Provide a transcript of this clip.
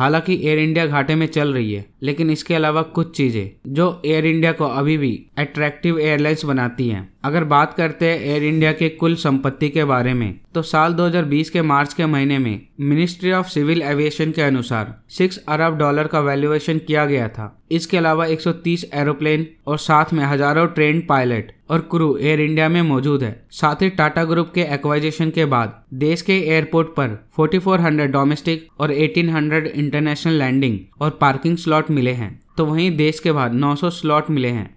हालांकि air India घाटे में चल रही है लेकिन इसके अलावा कुछ चीजें जो एयर इंडिया को अभी भी अट्रैक्टिव एयरलाइंस बनाती हैं अगर बात करते हैं एयर इंडिया के कुल संपत्ति के बारे में तो साल 2020 के मार्च के महीने में मिनिस्ट्री ऑफ सिविल एविएशन के अनुसार 6 अरब डॉलर का वैल्यूएशन किया गया था इसके अलावा 130 एरोप्लेन और साथ में हजारों ट्रेन पायलट और क्रू एयर इंडिया में मौजूद है साथ ही टाटा ग्रुप के एक्वाइजेशन के बाद देश के एयरपोर्ट पर 4400 डोमेस्टिक और 1800 इंटरनेशनल लैंडिंग और पार्किंग स्लॉट मिले हैं तो वहीं देश के बाद 900 स्लॉट मिले हैं